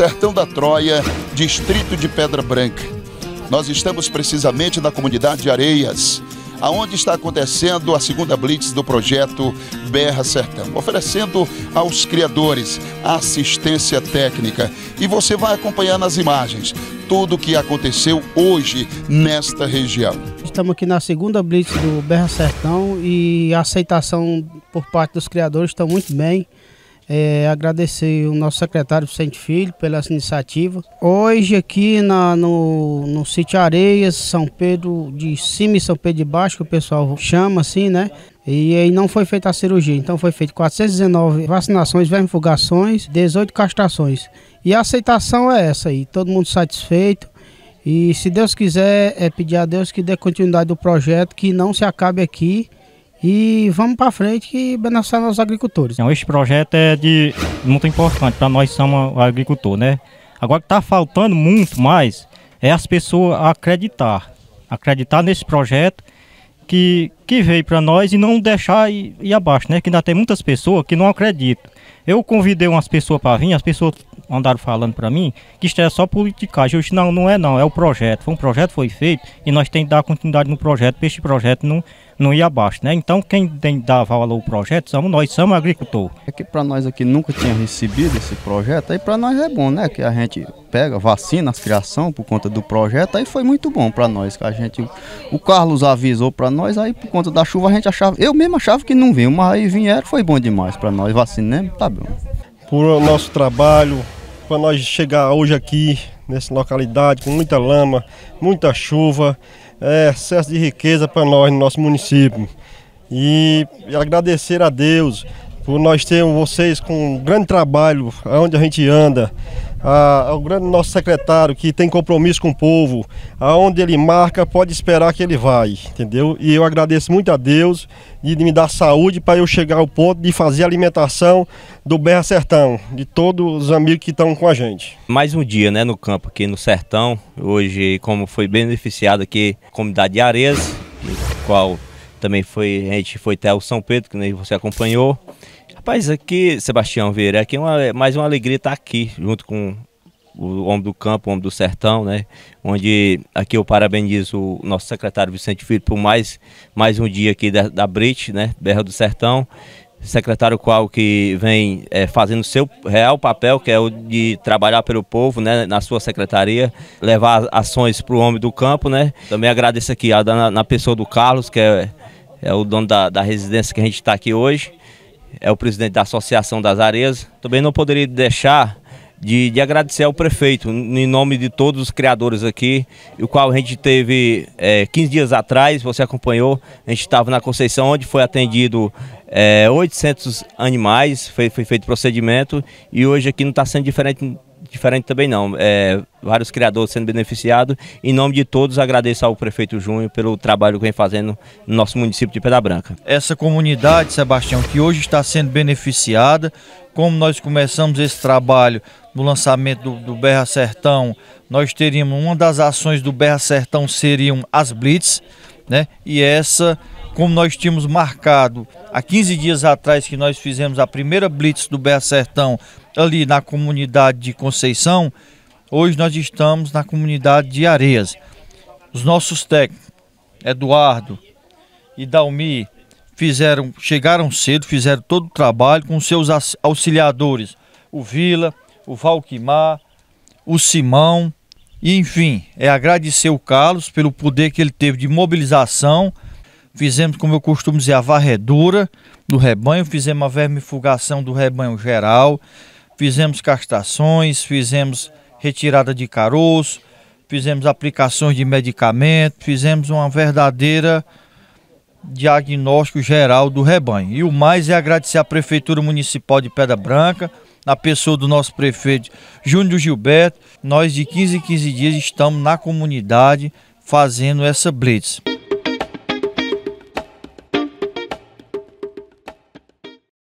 Sertão da Troia, distrito de Pedra Branca. Nós estamos precisamente na comunidade de Areias, aonde está acontecendo a segunda blitz do projeto Berra Sertão, oferecendo aos criadores assistência técnica. E você vai acompanhar nas imagens tudo o que aconteceu hoje nesta região. Estamos aqui na segunda blitz do Berra Sertão e a aceitação por parte dos criadores está muito bem. É, agradecer o nosso secretário Vicente Filho pela iniciativa. Hoje aqui na, no, no Sítio Areias, São Pedro de cima e São Pedro de baixo, que o pessoal chama assim, né? E aí não foi feita a cirurgia, então foi feito 419 vacinações, vermifugações, 18 castrações. E a aceitação é essa aí, todo mundo satisfeito. E se Deus quiser, é pedir a Deus que dê continuidade do projeto, que não se acabe aqui e vamos para frente que beneficiar nossos agricultores. Então, este projeto é de muito importante para nós somos agricultor, né? Agora que está faltando muito mais é as pessoas acreditar, acreditar nesse projeto que que veio para nós e não deixar ir, ir abaixo, né? Que ainda tem muitas pessoas que não acreditam. Eu convidei umas pessoas para vir, as pessoas andaram falando para mim que isso é só politicagem. Eu disse, não, não é não, é o projeto. Foi um projeto, foi feito e nós temos que dar continuidade no projeto para este projeto não, não ir abaixo, né? Então quem tem que dar valor ao projeto somos nós, somos agricultor. É que para nós aqui nunca tinha recebido esse projeto, aí para nós é bom, né? Que a gente pega, vacina as criação por conta do projeto, aí foi muito bom para nós. Que a gente, o Carlos avisou para nós, aí por conta conta da chuva, a gente achava, eu mesmo achava que não vinha, mas vieram, foi bom demais para nós, vacinemos né? tá bom. Por o nosso trabalho, para nós chegar hoje aqui nessa localidade com muita lama, muita chuva, é excesso de riqueza para nós no nosso município. E agradecer a Deus por nós termos vocês com um grande trabalho aonde a gente anda ao ah, grande nosso secretário que tem compromisso com o povo, aonde ele marca, pode esperar que ele vai, entendeu? E eu agradeço muito a Deus de, me dar saúde para eu chegar ao ponto de fazer a alimentação do Berra Sertão, de todos os amigos que estão com a gente. Mais um dia, né, no campo aqui no Sertão, hoje como foi beneficiado aqui a comunidade de Areias, qual também foi, a gente foi até o São Pedro, que você acompanhou, Rapaz, aqui, Sebastião Vieira, aqui é uma, é mais uma alegria estar aqui, junto com o Homem do Campo, o Homem do Sertão, né? Onde aqui eu parabenizo o nosso secretário Vicente Filho por mais, mais um dia aqui da, da Brit, né? Berra do Sertão. Secretário qual que vem é, fazendo seu real papel, que é o de trabalhar pelo povo, né? Na sua secretaria, levar ações para o homem do campo, né? Também agradeço aqui a, na, na pessoa do Carlos, que é, é o dono da, da residência que a gente está aqui hoje é o presidente da Associação das Areias. Também não poderia deixar de, de, agradecer ao prefeito, em nome de todos os criadores aqui, o qual a gente teve é, 15 dias atrás, você acompanhou, a gente estava na Conceição, onde foi atendido é, 800 animais, foi, foi feito procedimento, e hoje aqui não está sendo diferente diferente também não. É, vários criadores sendo beneficiados. Em nome de todos, agradeço ao prefeito Júnior pelo trabalho que vem fazendo no nosso município de Pedra Branca. Essa comunidade, Sebastião, que hoje está sendo beneficiada, como nós começamos esse trabalho no lançamento do, do Berra Sertão, nós teríamos uma das ações do Berra Sertão seriam as blitz, né? E essa, como nós tínhamos marcado há 15 dias atrás que nós fizemos a primeira blitz do Berra Sertão ali na comunidade de Conceição, hoje nós estamos na comunidade de Areias. Os nossos técnicos, Eduardo e Dalmi, fizeram, chegaram cedo, fizeram todo o trabalho com seus auxiliadores, o Vila, o Valquimar, o Simão, e enfim, é agradecer o Carlos pelo poder que ele teve de mobilização. Fizemos, como eu costumo dizer, a varredura do rebanho, fizemos a vermifugação do rebanho geral, fizemos castrações, fizemos retirada de caroço, fizemos aplicações de medicamento, fizemos uma verdadeira diagnóstico geral do rebanho. E o mais é agradecer à Prefeitura Municipal de Pedra Branca, na pessoa do nosso prefeito Júnior Gilberto. Nós de 15 em 15 dias estamos na comunidade fazendo essa blitz.